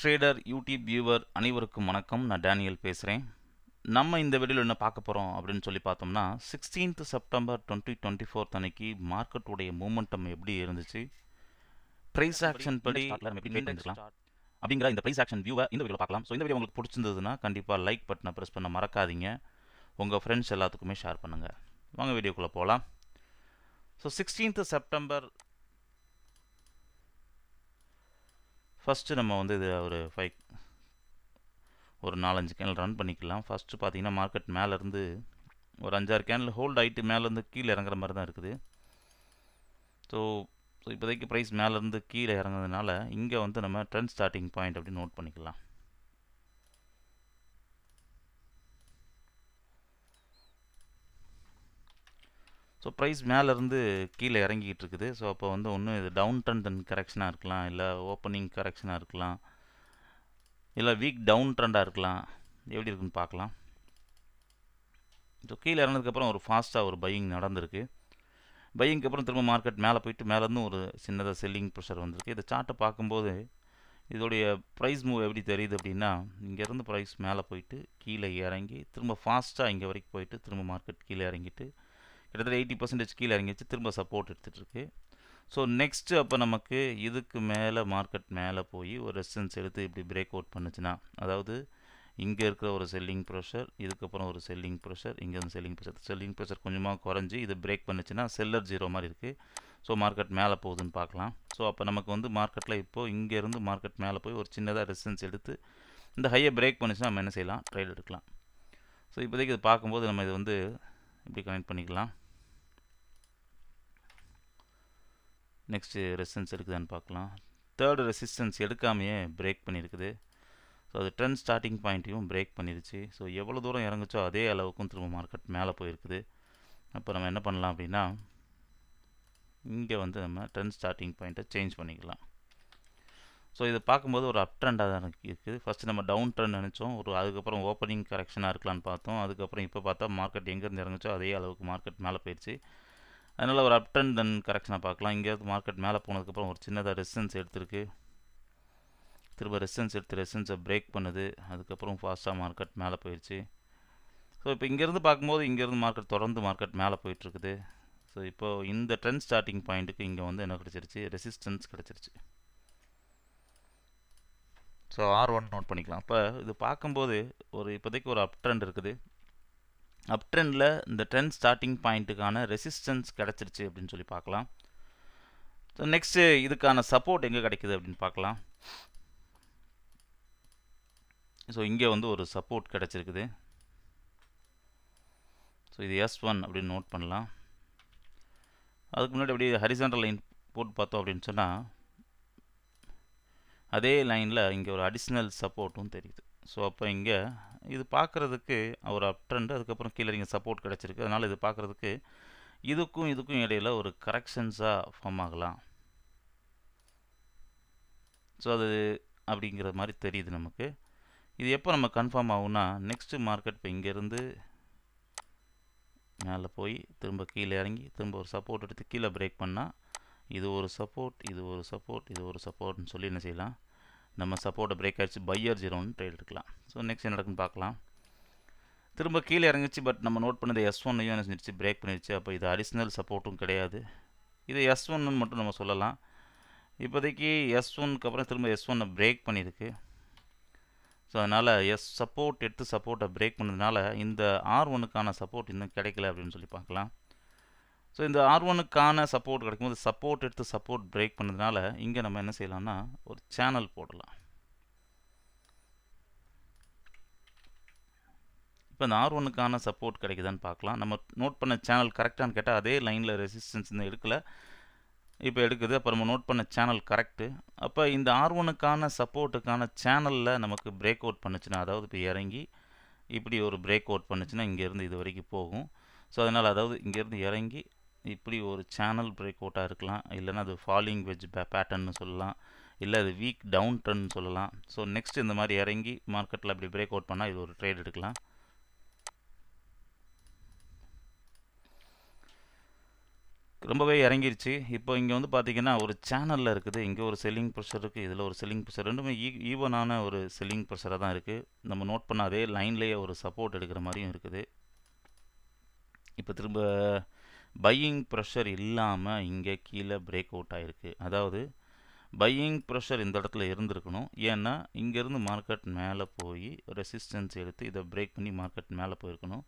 trader YouTube viewer அனைவருக்கும் வணக்கம் நான் டேனியல் பேசுகிறேன் நம்ம இந்த வீடியோவில் என்ன பார்க்க போகிறோம் அப்படின்னு சொல்லி பார்த்தோம்னா sixteenth September twenty twenty fourth அன்னைக்கு மார்க்கெட்டுடைய மூமெண்டம் எப்படி இருந்துச்சு ப்ரைஸ் ஆக்ஷன் படி அப்படிங்கிற இந்த ப்ரைஸ் ஆக்ஷன் வியூவை இந்த வீடியோ பார்க்கலாம் ஸோ இந்த வீடியோ உங்களுக்கு பிடிச்சிருந்ததுன்னா கண்டிப்பாக லைக் பட்டனை ப்ரெஸ் பண்ண மறக்காதீங்க உங்கள் ஃப்ரெண்ட்ஸ் எல்லாத்துக்குமே ஷேர் பண்ணுங்கள் வாங்க வீடியோக்குள்ளே போகலாம் ஸோ சிக்ஸ்டீன்த் செப்டம்பர் ஃபஸ்ட்டு நம்ம வந்து இது ஒரு ஃபைவ் ஒரு நாலஞ்சு கேனில் ரன் பண்ணிக்கலாம் ஃபஸ்ட்டு பார்த்தீங்கன்னா மார்க்கெட் மேலேருந்து ஒரு அஞ்சாறு கேனல் ஹோல்ட் ஆகிட்டு மேலேருந்து கீழே இறங்குற மாதிரி தான் இருக்குது ஸோ ஸோ இப்போதைக்கு ப்ரைஸ் மேலேருந்து கீழே இறங்குறதுனால இங்கே வந்து நம்ம ட்ரெண்ட் ஸ்டார்டிங் பாயிண்ட் அப்படின்னு நோட் பண்ணிக்கலாம் ஸோ ப்ரைஸ் மேலேருந்து கீழே இறங்கிக்கிட்டு இருக்குது ஸோ அப்போ வந்து ஒன்று இது டவுன் ட்ரெண்ட் அண்ட் கரெக்ஷனாக இருக்கலாம் இல்லை ஓப்பனிங் கரெக்ஷனாக இருக்கலாம் இல்லை வீக் டவுன் ட்ரெண்டாக இருக்கலாம் எப்படி இருக்குன்னு பார்க்கலாம் ஸோ கீழே இறந்ததுக்கப்புறம் ஒரு ஃபாஸ்ட்டாக ஒரு பையிங் நடந்திருக்கு பையிங்க்கு அப்புறம் திரும்ப மார்க்கெட் மேலே போயிட்டு மேலேருந்து ஒரு சின்னதாக செல்லிங் ப்ரெஷர் வந்திருக்கு இதை சார்ட்டை பார்க்கும்போது இதோடைய ப்ரைஸ் மூவ் எப்படி தெரியுது அப்படின்னா இங்கேருந்து ப்ரைஸ் மேலே போயிட்டு கீழே இறங்கி திரும்ப ஃபாஸ்ட்டாக இங்கே வரைக்கும் போயிட்டு திரும்ப மார்க்கெட் கீழே இறங்கிட்டு கிட்டத்தட்ட எயிட்டி பர்சன்டேஜ் கீழே இறங்கிச்சு திரும்ப சப்போர்ட் எடுத்துகிட்ருக்கு ஸோ நெக்ஸ்ட்டு அப்போ நமக்கு இதுக்கு மேலே மார்க்கெட் மேலே போய் ஒரு ரெசிஸ்டன்ஸ் எடுத்து இப்படி பிரேக் அவுட் பண்ணுச்சுன்னா அதாவது இங்கே இருக்கிற ஒரு செல்லிங் ப்ரெஷர் இதுக்கப்புறம் ஒரு செல்லிங் ப்ரெஷர் இங்கே வந்து செல்லிங் ப்ரெஷர் செல்லிங் ப்ரெஷர் கொஞ்சமாக குறைஞ்சி இது பிரேக் பண்ணுச்சுன்னா செல்லர் ஜீரோ மாதிரி இருக்குது ஸோ மார்க்கெட் மேலே போகுதுன்னு பார்க்கலாம் ஸோ அப்போ நமக்கு வந்து மார்க்கெட்டில் இப்போது இங்கேருந்து மார்க்கெட் மேலே போய் ஒரு சின்னதாக ரெசிஸ்டன்ஸ் எடுத்து இந்த ஹையை பிரேக் பண்ணிச்சுன்னா நம்ம என்ன செய்யலாம் ட்ரைட் எடுக்கலாம் ஸோ இப்போதைக்கு இது பார்க்கும்போது நம்ம இது வந்து இப்படி கனெக்ட் பண்ணிக்கலாம் நெக்ஸ்ட்டு ரெசிஸ்டன்ஸ் எடுக்குதான்னு பார்க்கலாம் தேர்டு ரெசிஸ்டன்ஸ் எடுக்காமையே பிரேக் பண்ணியிருக்குது ஸோ அது ட்ரெண்ட் ஸ்டார்டிங் பாயிண்ட்டையும் பிரேக் பண்ணிருச்சு ஸோ எவ்வளோ தூரம் இறங்குச்சோ அதே அளவுக்கும் திரும்ப மார்க்கெட் மேலே போயிருக்குது அப்போ நம்ம என்ன பண்ணலாம் அப்படின்னா இங்கே வந்து நம்ம ட்ரெண்ட் ஸ்டார்டிங் பாயிண்ட்டை சேஞ்ச் பண்ணிக்கலாம் ஸோ இதை பார்க்கும்போது ஒரு அப் ட்ரெண்டாக தான் இருக்குது ஃபஸ்ட்டு நம்ம டவுன் ட்ரெண்ட் நினச்சோம் ஒரு அதுக்கப்புறம் ஓப்பனிங் கரெக்ஷனாக இருக்கலான்னு பார்த்தோம் அதுக்கப்புறம் இப்போ பார்த்தா மார்க்கெட் எங்கேருந்து இறங்குச்சோ அதே அளவுக்கு மார்க்கெட் மேலே போயிடுச்சு அதனால் ஒரு அப் அண்ட் தென் கரெக்ஷனாக பார்க்கலாம் இங்கேயாவது மார்க்கெட் மேலே போனதுக்கப்புறம் ஒரு சின்னதாக ரெசிஸ்டன்ஸ் எடுத்திருக்கு திரும்ப ரெசிஸ்டன்ஸ் எடுத்து ரெசிஸ்டன்ஸை பிரேக் பண்ணுது அதுக்கப்புறம் ஃபாஸ்ட்டாக மார்க்கெட் மேலே போயிடுச்சு ஸோ இப்போ இங்கேருந்து பார்க்கும்போது இங்கேருந்து மார்க்கெட் தொடர்ந்து மார்க்கெட் மேலே போயிட்டுருக்குது ஸோ இப்போது இந்த ட்ரெண்ட் ஸ்டார்டிங் பாயிண்ட்டுக்கு இங்கே வந்து என்ன கிடச்சிருச்சு ரெசிஸ்டன்ஸ் கிடச்சிருச்சு ஸோ ஆர் ஒன் நோட் பண்ணிக்கலாம் இப்போ இது பார்க்கும்போது ஒரு இப்போதைக்கு ஒரு அப் ட்ரெண்ட் இருக்குது அப் ட்ரெண்டில் இந்த ட்ரெண்ட் ஸ்டார்டிங் பாயிண்ட்டுக்கான ரெசிஸ்டன்ஸ் கிடச்சிருச்சு அப்படின்னு சொல்லி பார்க்கலாம் ஸோ நெக்ஸ்ட்டு இதுக்கான சப்போர்ட் எங்கே கிடைக்குது அப்படின்னு பார்க்கலாம் ஸோ இங்கே வந்து ஒரு சப்போர்ட் கிடச்சிருக்குது ஸோ இது எஸ் ஒன் அப்படின்னு நோட் பண்ணலாம் அதுக்கு முன்னாடி அப்படி ஹரிசான்டல் லைன் போட்டு பார்த்தோம் அப்படின்னு சொன்னால் அதே லைனில் இங்கே ஒரு அடிஷ்னல் சப்போர்ட்டும் தெரியுது ஸோ அப்போ இங்கே இது பார்க்குறதுக்கு அவர் அப் ட்ரெண்ட் அதுக்கப்புறம் கீழே நீங்கள் சப்போர்ட் கிடச்சிருக்கு அதனால் இது பார்க்குறதுக்கு இதுக்கும் இதுக்கும் இடையில் ஒரு கரெக்ஷன்ஸாக ஃபார்ம் ஆகலாம் ஸோ அது அப்படிங்கிற மாதிரி தெரியுது நமக்கு இது எப்போ நம்ம கன்ஃபார்ம் ஆகும்னா நெக்ஸ்ட்டு மார்க்கெட் இப்போ இங்கேருந்து மேலே போய் திரும்ப கீழே இறங்கி திரும்ப ஒரு சப்போர்ட் எடுத்து கீழே பிரேக் பண்ணால் இது ஒரு சப்போர்ட் இது ஒரு சப்போர்ட் இது ஒரு சப்போர்ட்னு சொல்லி என்ன செய்யலாம் நம்ம சப்போர்ட்டை பிரேக் ஆகிடுச்சு பையர் ஜீரோன்னு ட்ரேட் எடுக்கலாம் ஸோ நெக்ஸ்ட் என்ன நடக்குன்னு பார்க்கலாம் திரும்ப கீழே இறங்கிச்சு பட் நம்ம நோட் பண்ணது எஸ் ஒன்னையும் என்ன செஞ்சிருச்சு பிரேக் பண்ணிடுச்சு அப்போ இது அடிஷ்னல் சப்போர்ட்டும் கிடையாது இது எஸ் ஒன்னு மட்டும் நம்ம சொல்லலாம் இப்போதைக்கு எஸ் ஒனுக்கு அப்புறம் திரும்ப எஸ் ஒன்னை பிரேக் பண்ணியிருக்கு ஸோ அதனால் எஸ் சப்போர்ட் எடுத்து சப்போர்ட்டை பிரேக் பண்ணதுனால இந்த ஆர் ஒனுக்கான சப்போர்ட் இன்னும் கிடைக்கல அப்படின்னு சொல்லி பார்க்கலாம் ஸோ இந்த ஆர் ஒனுக்கான சப்போர்ட் கிடைக்கும்போது சப்போர்ட் எடுத்து சப்போர்ட் பிரேக் பண்ணதுனால இங்கே நம்ம என்ன செய்யலாம்னா ஒரு சேனல் போடலாம் இப்போ இந்த ஆர் ஒனுக்கான சப்போர்ட் கிடைக்குதான்னு பார்க்கலாம் நம்ம நோட் பண்ண சேனல் கரெக்டானு கேட்டால் அதே லைனில் ரெசிஸ்டன்ஸ் இந்த எடுக்கலை இப்போ எடுக்குது அப்புறம் நம்ம நோட் பண்ண சேனல் கரெக்டு அப்போ இந்த ஆர் ஒனுக்கான சப்போர்ட்டுக்கான சேனலில் நமக்கு பிரேக் அவுட் பண்ணுச்சுன்னா அதாவது இப்போ இறங்கி இப்படி ஒரு பிரேக் அவுட் பண்ணுச்சுன்னா இங்கேருந்து இது வரைக்கும் போகும் ஸோ அதனால் அதாவது இங்கேருந்து இறங்கி இப்படி ஒரு சேனல் பிரேக் அவுட்டாக இருக்கலாம் இல்லைனா அது ஃபாலிங் வெஜ் பேட்டர்ன்னு சொல்லலாம் இல்லை அது வீக் டவுன் டர்ன் சொல்லலாம் ஸோ நெக்ஸ்ட் இந்த மாதிரி இறங்கி மார்க்கெட்டில் அப்படி பிரேக் அவுட் பண்ணால் இது ஒரு ட்ரேட் எடுக்கலாம் ரொம்பவே இறங்கிருச்சு இப்போ இங்கே வந்து பார்த்திங்கன்னா ஒரு சேனலில் இருக்குது இங்கே ஒரு செல்லிங் ப்ரெஷர் இருக்குது இதில் ஒரு செல்லிங் ப்ரெஷர் ரெண்டுமே ஈ e, ஈவனான ஒரு செல்லிங் ப்ரெஷராக தான் இருக்குது நம்ம நோட் பண்ண அதே லைன்லேயே ஒரு சப்போர்ட் எடுக்கிற மாதிரியும் இருக்குது இப்போ திரும்ப பையிங் ப்ரெஷர் இல்லாமல் இங்கே கீழே பிரேக் அவுட் ஆகிருக்கு அதாவது பையிங் ப்ரெஷர் இந்த இடத்துல இருந்திருக்கணும் ஏன்னா இங்கேருந்து மார்க்கெட் மேலே போய் ரெசிஸ்டன்ஸ் எடுத்து இதை பிரேக் பண்ணி மார்க்கெட் மேலே போயிருக்கணும்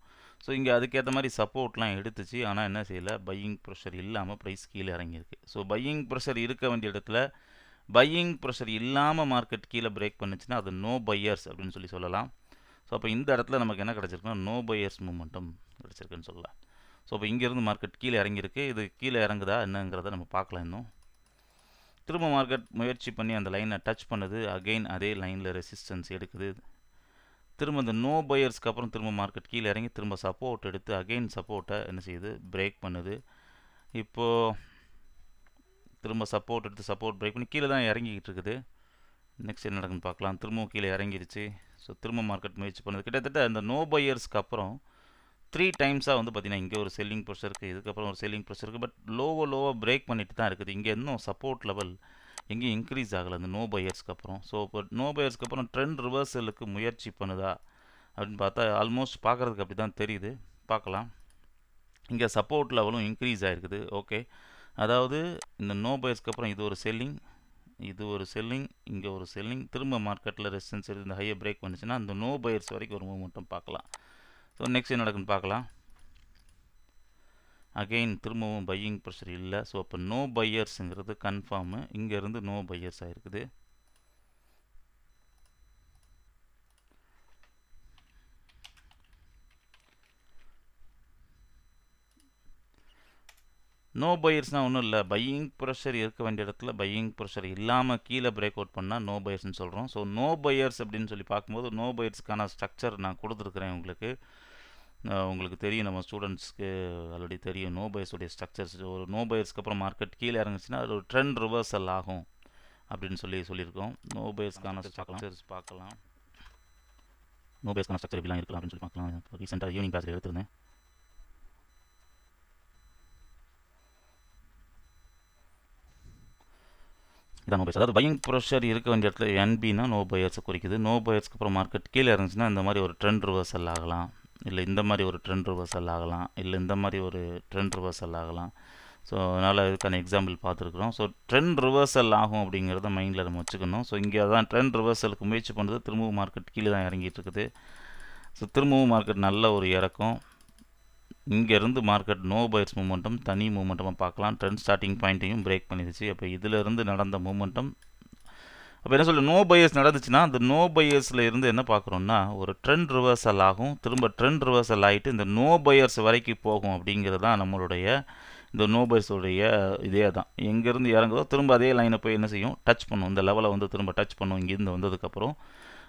ஸோ இங்கே அதுக்கேற்ற மாதிரி சப்போர்ட்லாம் எடுத்துச்சு ஆனால் என்ன செய்யலை பையிங் ப்ரெஷர் இல்லாமல் ப்ரைஸ் கீழே இறங்கியிருக்கு ஸோ பையிங் ப்ரெஷர் இருக்க வேண்டிய இடத்துல பையிங் ப்ரெஷர் இல்லாமல் மார்க்கெட் கீழே பிரேக் பண்ணுச்சுன்னா அது நோ பையர்ஸ் அப்படின்னு சொல்லி சொல்லலாம் ஸோ அப்போ இந்த இடத்துல நமக்கு என்ன கிடச்சிருக்குன்னா நோ பையர்ஸ் மூமெண்ட்டும் கிடச்சிருக்குன்னு சொல்லலாம் ஸோ இப்போ இங்கேருந்து மார்க்கெட் கீழே இறங்கியிருக்கு இது கீழே இறங்குதா என்னங்கிறத நம்ம பார்க்கலாம் இன்னும் திரும்ப மார்க்கெட் முயற்சி பண்ணி அந்த லைனை டச் பண்ணுது அகெயின் அதே லைனில் ரெசிஸ்டன்ஸ் எடுக்குது திரும்ப இந்த நோ பையர்ஸ்க்கு அப்புறம் திரும்ப மார்க்கெட் கீழே இறங்கி திரும்ப சப்போர்ட் எடுத்து அகெயின் சப்போர்ட்டை என்ன செய்யுது பிரேக் பண்ணுது இப்போது திரும்ப சப்போர்ட் எடுத்து சப்போர்ட் பிரேக் பண்ணி கீழே தான் இறங்கிக்கிட்டு இருக்குது நெக்ஸ்ட் என்ன நடக்குன்னு பார்க்கலாம் திரும்பவும் கீழே இறங்கிடுச்சு ஸோ திரும்ப மார்க்கெட் முயற்சி பண்ணுது கிட்டத்தட்ட அந்த நோ பையர்ஸ்க்கு அப்புறம் த்ரீ டைம்ஸாக வந்து பார்த்திங்கன்னா இங்கே ஒரு செல்லிங் ப்ரெஷர் இருக்குது இதுக்கப்புறம் ஒரு செல்லிங் ப்ரெஷர் இருக்குது பட் லோவோ லோவாக பிரேக் பண்ணிட்டு தான் இருக்குது இங்கே இன்னும் சப்போர்ட் லெவல் எங்கேயும் இன்க்ரீஸ் ஆகலை அந்த நோ பையர்ஸ்க்கு அப்புறம் ஸோ இப்போ நோ பையர்ஸ்க்கு அப்புறம் ட்ரெண்ட் ரிவர்சலுக்கு முயற்சி பண்ணுதா அப்படின்னு பார்த்தா ஆல்மோஸ்ட் பார்க்குறதுக்கு அப்படி தான் தெரியுது பார்க்கலாம் இங்கே சப்போர்ட் லெவலும் இன்க்ரீஸ் ஆகிருக்குது ஓகே அதாவது இந்த நோ பையர்ஸ்க்கு அப்புறம் இது ஒரு செல்லிங் இது ஒரு செல்லிங் இங்கே ஒரு செல்லிங் திரும்ப மார்க்கெட்டில் ரெசிஸ்டன்ஸ் இந்த ஹையை பிரேக் பண்ணிச்சுன்னா அந்த நோ பையர்ஸ் வரைக்கும் ஒரு மூமெண்ட்டும் பார்க்கலாம் ஸோ நெக்ஸ்ட் என்ன நடக்குன்னு பார்க்கலாம் அகெயின் திரும்பவும் பையிங் ப்ரெஷர் இல்லை ஸோ அப்போ நோ பையர்ஸுங்கிறது கன்ஃபார்மு இங்கேருந்து நோ பையர்ஸ் ஆகிருக்குது நோ பையர்ஸ்னால் ஒன்றும் இல்லை பையிங் ப்ரெஷர் இருக்க வேண்டிய இடத்துல பையிங் ப்ரெஷர் இல்லாமல் கீழே பிரேக் அவுட் பண்ணால் நோ பையர்ஸ்னு சொல்கிறோம் ஸோ நோ பையர்ஸ் அப்படின்னு சொல்லி பார்க்கும்போது நோ பையர்ஸ்க்கான ஸ்ட்ரக்சர் நான் கொடுத்துருக்குறேன் உங்களுக்கு உங்களுக்கு தெரியும் நம்ம ஸ்டூடெண்ட்ஸ்க்கு ஆல்ரெடி தெரியும் நோ பயர்ஸுடைய ஸ்ட்ரக்சர்ஸ் ஒரு நோ பயர்ஸ்க்கு அப்புறம் மார்க்கெட் கீழே இறங்குச்சுன்னா அது ஒரு ட்ரெண்ட் ரிவர்சல் ஆகும் அப்படின்னு சொல்லி சொல்லியிருக்கோம் நோ பயர்ஸ்க்கான ஸ்ட்ரக்சர்ஸ் பார்க்கலாம் நோ பேஸ்க்கான ஸ்ட்ரக்சர் இப்படிலாம் இருக்கலாம் அப்படின்னு சொல்லி பார்க்கலாம் ரீசெண்டாக ஈவினிங் கிளாஸ் எடுத்திருந்தேன் இதான் நோ பயர்ஸ் அதாவது பையிங் ப்ரெஷர் இருக்க வேண்டிய இடத்துல என்பினா நோ பயர்ஸை குறிக்குது நோ பயர்ஸ்க்கு அப்புறம் மார்க்கெட் கீழே இருந்துச்சுன்னா இந்த மாதிரி ஒரு ட்ரெண்ட் ரிவர்சல் ஆகலாம் இல்லை இந்த மாதிரி ஒரு ட்ரெண்ட் ரிவர்சல் ஆகலாம் இல்லை இந்த மாதிரி ஒரு ட்ரெண்ட் ரிவர்சல் ஆகலாம் ஸோ அதனால் இதுக்கான எக்ஸாம்பிள் பார்த்துருக்குறோம் ஸோ ட்ரெண்ட் ரிவர்சல் ஆகும் அப்படிங்கிறத மைண்டில் நம்ம வச்சுக்கணும் ஸோ இங்கே தான் ட்ரெண்ட் ரிவர்சலுக்கு முயற்சி பண்ணுறது திரும்பவும் மார்க்கெட் கீழே தான் இறங்கிட்டு இருக்குது ஸோ திரும்பவும் மார்க்கெட் நல்ல ஒரு இறக்கம் இங்கேருந்து மார்க்கெட் நோ பயர்ஸ் மூமெண்ட்டும் தனி மூமெண்ட்டமாக பார்க்கலாம் ட்ரெண்ட் ஸ்டார்டிங் பாயிண்ட்டையும் பிரேக் பண்ணிடுச்சு அப்போ இதிலிருந்து நடந்த மூமெண்ட்டம் அப்போ என்ன சொல்ல நோ பயஸ் நடந்துச்சுன்னா அந்த நோ பயர்ஸில் இருந்து என்ன பார்க்குறோம்னா ஒரு ட்ரெண்ட் ரிவர்சல் ஆகும் திரும்ப ட்ரெண்ட் ரிவர்சல் ஆகிட்டு இந்த நோ பயர்ஸ் வரைக்கும் போகும் அப்படிங்கிறது தான் நம்மளுடைய இந்த நோ பயர்ஸுடைய இதே தான் எங்கேருந்து இறங்குதோ திரும்ப அதே லைனை போய் என்ன செய்யும் டச் பண்ணும் இந்த லெவலை வந்து திரும்ப டச் பண்ணும் இங்கேருந்து வந்ததுக்கப்புறம்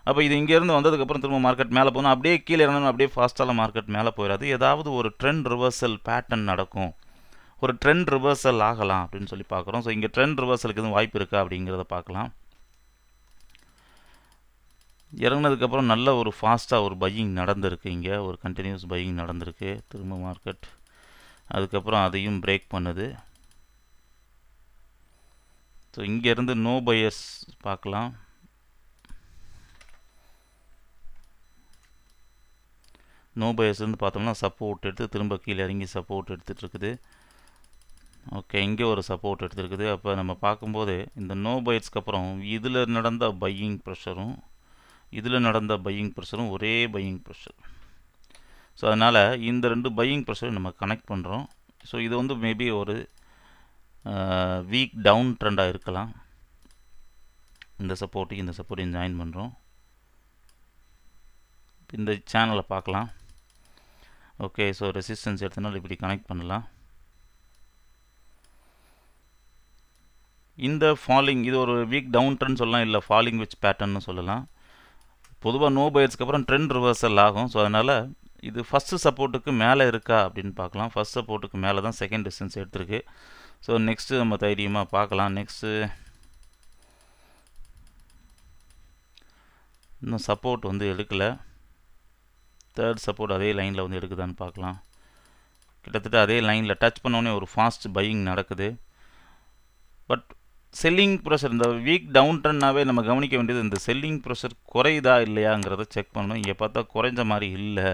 அப்போ இது இங்கேருந்து வந்ததுக்கப்புறம் திரும்ப மார்க்கெட் மேலே போகணும் அப்படியே கீழே இறங்கணும் அப்படியே ஃபாஸ்ட்டாக மார்க்கெட் மேலே போயிடாது ஏதாவது ஒரு ட்ரெண்ட் ரிவர்சல் பேட்டர்ன் நடக்கும் ஒரு ட்ரெண்ட் ரிவர்சல் ஆகலாம் அப்படின்னு சொல்லி பார்க்குறோம் ஸோ இங்கே ட்ரெண்ட் ரிவர்சலுக்கு எதுவும் வாய்ப்பு இருக்கா அப்படிங்கிறத பார்க்கலாம் இறங்கினதுக்கப்புறம் நல்ல ஒரு ஃபாஸ்ட்டாக ஒரு பையிங் நடந்திருக்கு இங்கே ஒரு கண்டினியூஸ் பையிங் நடந்திருக்கு திரும்ப மார்க்கெட் அதுக்கப்புறம் அதையும் பிரேக் பண்ணுது ஸோ இங்கேருந்து நோ பையர்ஸ் பார்க்கலாம் நோ பையர்ஸ்லேருந்து பார்த்தோம்னா சப்போர்ட் எடுத்து திரும்ப கீழே இறங்கி சப்போர்ட் எடுத்துகிட்டு இருக்குது ஓகே இங்கே ஒரு சப்போர்ட் எடுத்துருக்குது அப்போ நம்ம பார்க்கும்போது இந்த நோ பயர்ஸ்க்கு அப்புறம் இதில் நடந்த பையிங் ப்ரெஷரும் இதில் நடந்த பையிங் ப்ரெஷரும் ஒரே பையிங் ப்ரெஷர் ஸோ அதனால் இந்த ரெண்டு பையிங் ப்ரெஷரும் நம்ம கனெக்ட் பண்ணுறோம் ஸோ இது வந்து மேபி ஒரு வீக் டவுன் ட்ரெண்டாக இருக்கலாம் இந்த சப்போர்ட்டையும் இந்த சப்போர்ட்டையும் ஜாயின் பண்ணுறோம் இந்த சேனலை பார்க்கலாம் ஓகே ஸோ ரெசிஸ்டன்ஸ் எடுத்தனால இப்படி கனெக்ட் பண்ணலாம் இந்த ஃபாலிங் இது ஒரு வீக் டவுன் ட்ரெண்ட் சொல்லலாம் இல்லை ஃபாலிங் விச் பேட்டர்ன்னு சொல்லலாம் பொதுவாக நோ பயர்ஸ்க்கு அப்புறம் ட்ரெண்ட் ரிவர்சல் ஆகும் ஸோ அதனால் இது ஃபஸ்ட்டு சப்போர்ட்டுக்கு மேலே இருக்கா அப்படின்னு பார்க்கலாம் ஃபஸ்ட் சப்போர்ட்டுக்கு மேலே தான் செகண்ட் டிஸ்டன்ஸ் எடுத்திருக்கு ஸோ நெக்ஸ்ட்டு நம்ம தைரியமாக பார்க்கலாம் நெக்ஸ்ட்டு இன்னும் சப்போர்ட் வந்து எடுக்கலை தேர்ட் சப்போர்ட் அதே லைனில் வந்து எடுக்குதான்னு பார்க்கலாம் கிட்டத்தட்ட அதே லைனில் டச் பண்ணோடனே ஒரு ஃபாஸ்ட் பையிங் நடக்குது பட் செல்லிங் ப்ரெஷர் இந்த வீக் டவுன் ட்ரெண்ட்னாவே நம்ம கவனிக்க வேண்டியது இந்த செல்லிங் ப்ரெஷர் குறையுதா இல்லையாங்கிறத செக் பண்ணணும் இங்கே பார்த்தா குறைஞ்ச மாதிரி இல்லை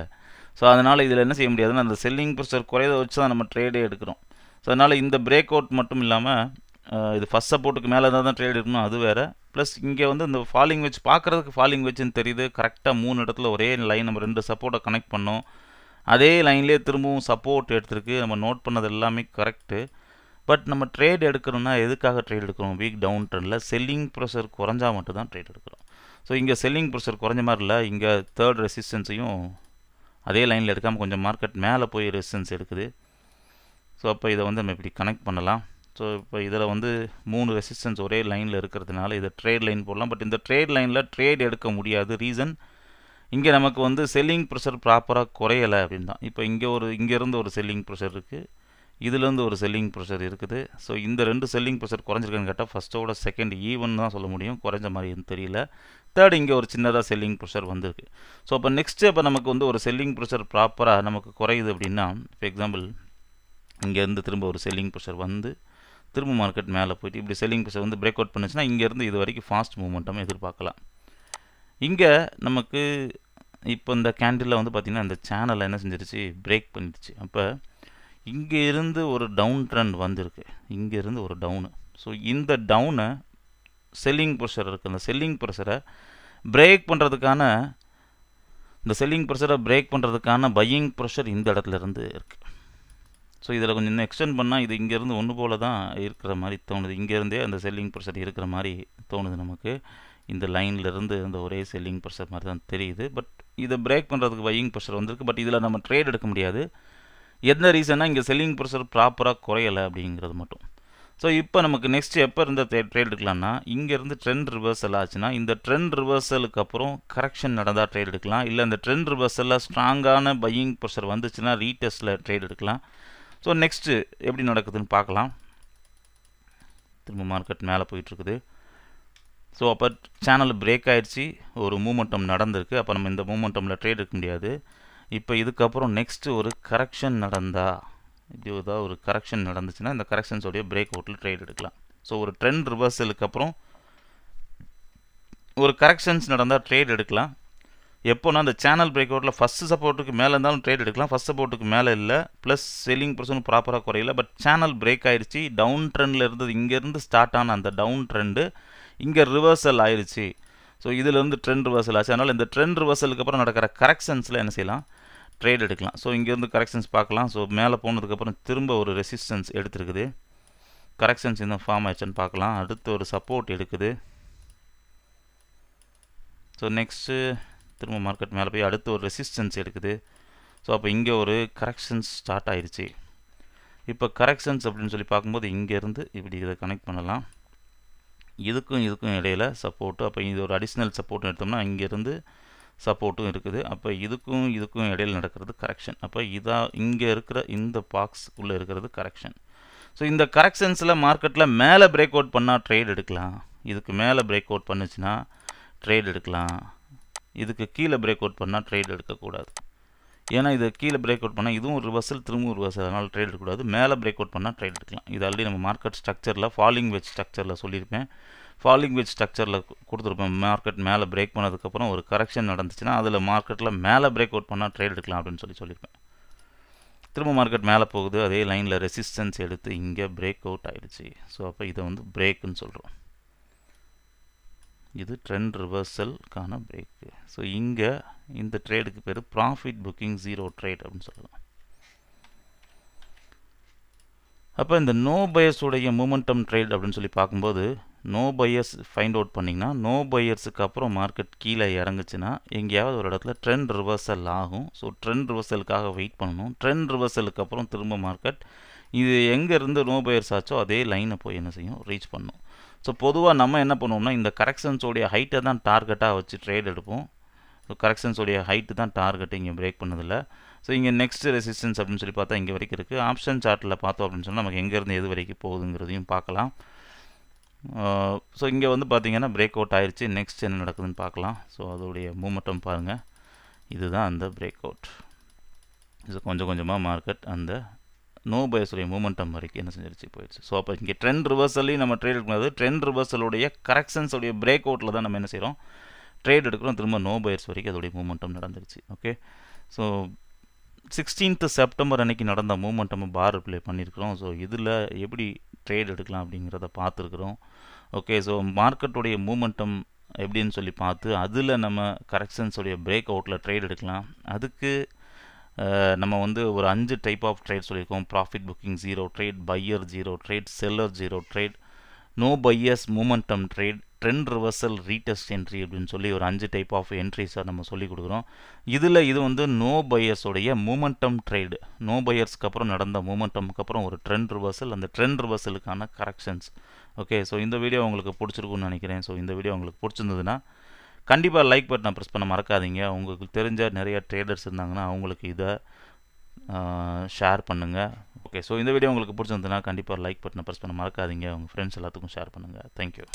ஸோ அதனால் இதில் என்ன செய்ய முடியாதுன்னா அந்த செல்லிங் ப்ரெஷர் குறைத வச்சு தான் நம்ம ட்ரேடே எடுக்கிறோம் ஸோ அதனால் இந்த பிரேக் அவுட் மட்டும் இல்லாமல் இது ஃபஸ்ட் சப்போர்ட்டுக்கு மேலே தான் தான் ட்ரேட் இருக்கணும் அது வேறு ப்ளஸ் இங்கே வந்து இந்த ஃபாலிங் வச்சு பார்க்குறதுக்கு ஃபாலிங் வச்சுன்னு தெரியுது கரெக்டாக மூணு இடத்துல ஒரே லைன் நம்ம ரெண்டு சப்போர்ட்டை கனெக்ட் பண்ணோம் அதே லைன்லேயே திரும்பவும் சப்போர்ட் எடுத்துருக்கு நம்ம நோட் பண்ணது எல்லாமே கரெக்டு பட் நம்ம ட்ரேட் எடுக்கிறோம்னா எதுக்காக ட்ரேட் எடுக்கிறோம் வீக் டவுன் ட்ரெண்டில் செல்லிங் ப்ரெஷர் குறைஞ்சா மட்டும் தான் ட்ரேட் எடுக்கிறோம் ஸோ இங்கே செல்லிங் ப்ரெஷர் குறைஞ்ச மாதிரி இல்லை இங்கே தேர்ட் ரெசிஸ்டன்ஸையும் அதே லைனில் எடுக்காமல் கொஞ்சம் மார்க்கெட் மேலே போய் ரெசிஸ்டன்ஸ் எடுக்குது ஸோ அப்போ இதை வந்து நம்ம இப்படி கனெக்ட் பண்ணலாம் ஸோ இப்போ இதில் வந்து மூணு ரெசிஸ்டன்ஸ் ஒரே லைனில் இருக்கிறதுனால இதை ட்ரேட் லைன் போடலாம் பட் இந்த ட்ரேட் லைனில் ட்ரேட் எடுக்க முடியாது ரீசன் இங்கே நமக்கு வந்து செல்லிங் ப்ரெஷர் ப்ராப்பராக குறையலை அப்படின்னு தான் இப்போ இங்கே ஒரு இங்கேருந்து ஒரு செல்லிங் ப்ரெஷர் இருக்குது இதுலேருந்து ஒரு செல்லிங் ப்ரெஷர் இருக்குது ஸோ இந்த ரெண்டு செல்லிங் ப்ரெஷர் குறைஞ்சிருக்குன்னு கேட்டால் ஃபஸ்ட்டோட செகண்ட் ஈவன் தான் சொல்ல முடியும் குறைஞ்ச மாதிரி தெரியல தேர்ட் இங்கே ஒரு சின்னதாக செல்லிங் ப்ரெஷர் வந்திருக்கு ஸோ அப்போ நெக்ஸ்ட்டு இப்போ நமக்கு வந்து ஒரு செல்லிங் ப்ரெஷர் ப்ராப்பராக நமக்கு குறையுது அப்படின்னா ஃபார் எக்ஸாம்பிள் இங்கேருந்து திரும்ப ஒரு செல்லிங் ப்ரெஷர் வந்து திரும்ப மார்க்கெட் மேலே போயிட்டு இப்படி செல்லிங் ப்ரெஷர் வந்து பிரேக் அவுட் பண்ணுச்சுன்னா இங்கேருந்து இது வரைக்கும் ஃபாஸ்ட் மூமெண்ட்டும் எதிர்பார்க்கலாம் இங்கே நமக்கு இப்போ இந்த கேண்டிலில் வந்து பார்த்திங்கன்னா இந்த சேனலை என்ன செஞ்சிருச்சு பிரேக் பண்ணிடுச்சு அப்போ இங்கே இருந்து ஒரு டவுன் ட்ரெண்ட் வந்திருக்கு இங்கேருந்து ஒரு டவுனு ஸோ இந்த டவுனை செல்லிங் ப்ரெஷர் இருக்குது அந்த செல்லிங் ப்ரெஷரை பிரேக் பண்ணுறதுக்கான இந்த செல்லிங் ப்ரெஷரை பிரேக் பண்ணுறதுக்கான பையிங் ப்ரெஷர் இந்த இடத்துல இருந்து இருக்குது ஸோ இதில் கொஞ்சம் இன்னும் எக்ஸ்டெண்ட் பண்ணால் இது இங்கேருந்து ஒன்று போல் தான் இருக்கிற மாதிரி தோணுது இங்கேருந்தே அந்த செல்லிங் ப்ரெஷர் இருக்கிற மாதிரி தோணுது நமக்கு இந்த லைன்லேருந்து அந்த ஒரே செல்லிங் ப்ரெஷர் மாதிரி தான் தெரியுது பட் இதை பிரேக் பண்ணுறதுக்கு பையிங் ப்ரெஷர் வந்திருக்கு பட் இதில் நம்ம ட்ரேட் எடுக்க முடியாது எந்த ரீசனாக இங்கே செல்லிங் ப்ரெஷர் ப்ராப்பராக குறையலை அப்படிங்கிறது மட்டும் ஸோ இப்போ நமக்கு நெக்ஸ்ட் எப்போ இருந்த ட்ரேட் எடுக்கலாம்னா இங்கேருந்து ட்ரெண்ட் ரிவர்சல் ஆச்சுன்னா இந்த ட்ரெண்ட் ரிவர்சலுக்கு அப்புறம் கரெக்ஷன் நடந்தால் ட்ரேட் எடுக்கலாம் இல்லை அந்த ட்ரெண்ட் ரிவர்சலில் ஸ்ட்ராங்கான பையிங் ப்ரெஷர் வந்துச்சுன்னா ரீடெஸ்ட்டில் ட்ரேட் எடுக்கலாம் ஸோ நெக்ஸ்ட்டு எப்படி நடக்குதுன்னு பார்க்கலாம் திரும்ப மார்க்கெட் மேலே போயிட்டுருக்குது ஸோ அப்போ சேனல் பிரேக் ஆகிடுச்சி ஒரு மூமெண்டம் நடந்திருக்கு அப்போ நம்ம இந்த மூமெண்டமில் ட்ரேட் எடுக்க முடியாது இப்போ இதுக்கப்புறம் நெக்ஸ்ட்டு ஒரு கரெக்ஷன் நடந்தா இப்படி ஏதாவது ஒரு கரெக்ஷன் நடந்துச்சுன்னா இந்த கரெக்ஷன்ஸோடைய பிரேக் அவுட்டில் ட்ரேட் எடுக்கலாம் ஸோ ஒரு ட்ரெண்ட் ரிவர்சலுக்கு அப்புறம் ஒரு கரெக்ஷன்ஸ் நடந்தால் ட்ரேட் எடுக்கலாம் எப்போனா அந்த சேனல் பிரேக் அவுட்டில் ஃபஸ்ட்டு சப்போர்ட்டுக்கு மேலே இருந்தாலும் ட்ரேட் எடுக்கலாம் ஃபஸ்ட் சப்போர்ட்டுக்கு மேலே இல்லை ப்ளஸ் செல்லிங் பர்சன் ப்ராப்பராக குறையில பட் சேனல் பிரேக் ஆயிடுச்சு டவுன் ட்ரெண்டில் இருந்தது இங்கேருந்து ஸ்டார்ட் ஆன அந்த டவுன் ட்ரெண்டு இங்கே ரிவர்சல் ஆயிடுச்சு ஸோ இதிலேருந்து ட்ரெண்ட் ரிவர்சல் ஆச்சு அதனால் இந்த ட்ரெண்ட் ரிவர்சலுக்கு அப்புறம் நடக்கிற கரெக்ஷன்ஸில் என்ன செய்யலாம் ட்ரேட் எடுக்கலாம் ஸோ இங்கேருந்து கரெக்ஷன்ஸ் பார்க்கலாம் ஸோ மேலே போனதுக்கப்புறம் திரும்ப ஒரு ரெசிஸ்டன்ஸ் எடுத்துருக்குது கரெக்ஷன்ஸ் இந்த ஃபார்ம் ஆயிடுச்சுன்னு பார்க்கலாம் அடுத்து ஒரு சப்போர்ட் எடுக்குது ஸோ நெக்ஸ்ட்டு திரும்ப மார்க்கெட் மேலே போய் அடுத்து ஒரு ரெசிஸ்டன்ஸ் எடுக்குது ஸோ அப்போ இங்கே ஒரு கரெக்ஷன்ஸ் ஸ்டார்ட் ஆயிடுச்சு இப்போ கரெக்ஷன்ஸ் அப்படின்னு சொல்லி பார்க்கும்போது இங்கேருந்து இப்படி இதை கனெக்ட் பண்ணலாம் இதுக்கும் இதுக்கும் இடையில் சப்போர்ட்டு அப்போ இது ஒரு அடிஷ்னல் சப்போர்ட்னு எடுத்தோம்னா இங்கேருந்து சப்போர்ட்டும் இருக்குது அப்போ இதுக்கும் இதுக்கும் இடையில் நடக்கிறது கரெக்ஷன் அப்போ இதா இங்கே இருக்கிற இந்த பாக்ஸுக்குள்ளே இருக்கிறது கரெக்ஷன் ஸோ இந்த கரெக்ஷன்ஸில் மார்க்கெட்டில் மேலே பிரேக் அவுட் பண்ணால் ட்ரேட் எடுக்கலாம் இதுக்கு மேலே பிரேக் அவுட் பண்ணுச்சுன்னா ட்ரேட் எடுக்கலாம் இதுக்கு கீழே பிரேக் அவுட் பண்ணால் ட்ரேட் எடுக்கக்கூடாது ஏன்னா இது கீழே பிரேக் அவுட் பண்ணால் இதுவும் ஒரு ரிவர்சல் திரும்பவும் ரிவர்சல் அதனால் ட்ரேட் எடுக்கக்கூடாது மேலே பிரேக் அவுட் பண்ணால் ட்ரேட் எடுக்கலாம் இது ஆல்ரெடி நம்ம மார்க்கெட் ஸ்ட்ரக்சரில் ஃபாலிங் வெஜ் ஸ்ட்ரக்சரில் சொல்லியிருப்பேன் ஃபாலிங் வெஜ் ஸ்ட்ரக்சரில் கொடுத்துருப்பேன் மார்க்கெட் மேலே பிரேக் பண்ணதுக்கப்புறம் ஒரு கரெக்ஷன் நடந்துச்சுன்னா அதில் மார்க்கெட்டில் மேலே பிரேக் அவுட் பண்ணால் ட்ரேட் எடுக்கலாம் அப்படின்னு சொல்லி சொல்லியிருப்பேன் திரும்ப மார்க்கெட் மேலே போகுது அதே லைனில் ரெசிஸ்டன்ஸ் எடுத்து இங்கே பிரேக் அவுட் ஆகிடுச்சு ஸோ அப்போ இதை வந்து பிரேக்குன்னு சொல்கிறோம் இது ட்ரெண்ட் ரிவர்சல்கான பிரேக்கு ஸோ இங்கே இந்த ட்ரேடுக்கு பேர் ப்ராஃபிட் புக்கிங் ஜீரோ ட்ரேட் அப்படின்னு சொல்லலாம் அப்போ இந்த நோ பயஸுடைய மூமெண்டம் ட்ரேட் அப்படின்னு சொல்லி பார்க்கும்போது நோ பயர்ஸ் ஃபைண்ட் அவுட் பண்ணிங்கன்னா நோ பயர்ஸுக்கு அப்புறம் மார்க்கெட் கீழே இறங்குச்சுன்னா எங்கேயாவது ஒரு இடத்துல ட்ரெண்ட் ரிவர்சல் ஆகும் ஸோ ட்ரெண்ட் ரிவர்சலுக்காக வெயிட் பண்ணணும் ட்ரெண்ட் ரிவர்சலுக்கு அப்புறம் திரும்ப மார்க்கெட் இது எங்கேருந்து நோ பயர்ஸ் ஆச்சோ அதே லைனை போய் என்ன செய்யும் ரீச் பண்ணும் ஸோ பொதுவாக நம்ம என்ன பண்ணுவோம்னா இந்த கரெக்ஷன்ஸோடைய ஹைட்டை தான் டார்கெட்டாக வச்சு ட்ரேட் எடுப்போம் ஸோ உடைய ஹைட்டு தான் டார்கெட்டு இங்கே பிரேக் பண்ணதில்லை ஸோ இங்கே நெக்ஸ்ட் ரெசிஸ்டன்ஸ் அப்படின்னு சொல்லி பார்த்தா இங்கே வரைக்கும் இருக்குது ஆப்ஷன் சார்ட்டில் பார்த்தோம் அப்படின்னு சொன்னால் நமக்கு எங்கேருந்து எது வரைக்கும் போகுதுங்கிறதையும் பார்க்கலாம் ஸோ இங்கே வந்து பார்த்திங்கன்னா பிரேக் அவுட் ஆயிடுச்சு நெக்ஸ்ட் என்ன நடக்குதுன்னு பார்க்கலாம் ஸோ அதோடைய மூமெண்ட்டம் பாருங்கள் இதுதான் அந்த பிரேக் அவுட் ஸோ கொஞ்சம் கொஞ்சமாக மார்க்கெட் அந்த நோ பயஸுடைய மூமெண்டம் வரைக்கும் என்ன செஞ்சிருச்சு போயிடுச்சு ஸோ அப்போ இங்கே ட்ரெண்ட் ரிவர்சல்லையும் நம்ம ட்ரேட் பண்ணுறது ட்ரெண்ட் ரிவர்சலுடைய கரெக்ஷன்ஸுடைய பிரேக் அவுட்டில் தான் நம்ம என்ன செய்கிறோம் ட்ரேட் எடுக்கிறோம் திரும்ப நோ பயர்ஸ் வரைக்கும் அதோடைய மூமெண்டம் நடந்துருச்சு ஓகே ஸோ சிக்ஸ்டீன்த்து செப்டம்பர் அன்றைக்கி நடந்த மூமெண்ட் நம்ம பார் ரிப்ளை பண்ணியிருக்கிறோம் ஸோ இதில் எப்படி ட்ரேட் எடுக்கலாம் அப்படிங்கிறத பார்த்துருக்குறோம் ஓகே ஸோ மார்க்கெட்டுடைய மூமெண்டம் எப்படின்னு சொல்லி பார்த்து அதில் நம்ம கரெக்ஷன்ஸுடைய பிரேக் அவுட்டில் ட்ரேட் எடுக்கலாம் அதுக்கு நம்ம வந்து ஒரு அஞ்சு டைப் ஆஃப் ட்ரேட் சொல்லியிருக்கோம் profit booking zero trade buyer zero trade seller zero trade no buyers momentum trade trend reversal retest entry அப்படின்னு சொல்லி ஒரு அஞ்சு டைப் ஆஃப் என்ட்ரிஸை நம்ம சொல்லி கொடுக்குறோம் இதில் இது வந்து நோ பையர்ஸோடைய மூமெண்டம் ட்ரேடு நோ பையர்ஸ்க்கு அப்புறம் நடந்த மூமெண்டம்க்கு அப்புறம் ஒரு ட்ரெண்ட் ரிவர்சல் அந்த ட்ரெண்ட் ரிவர்சலுக்கான கரெக்ஷன்ஸ் ஓகே ஸோ இந்த வீடியோ உங்களுக்கு பிடிச்சிருக்குன்னு நினைக்கிறேன் ஸோ இந்த வீடியோ உங்களுக்கு பிடிச்சிருந்ததுன்னா கண்டிப்பாக லைக் பட்டனை ப்ரெஸ் பண்ண மறக்காதீங்க உங்களுக்கு தெரிஞ்ச நிறைய ட்ரேடர்ஸ் இருந்தாங்கன்னா அவங்களுக்கு இதை ஷேர் பண்ணுங்கள் ஓகே ஸோ இந்த வீடியோ உங்களுக்கு பிடிச்சிருந்ததுன்னா கண்டிப்பாக லைக் பட்டனை ப்ரெஸ் பண்ண மறக்காதீங்க உங்கள் ஃப்ரெண்ட்ஸ் எல்லாத்துக்கும் ஷேர் பண்ணுங்கள் தேங்க்யூ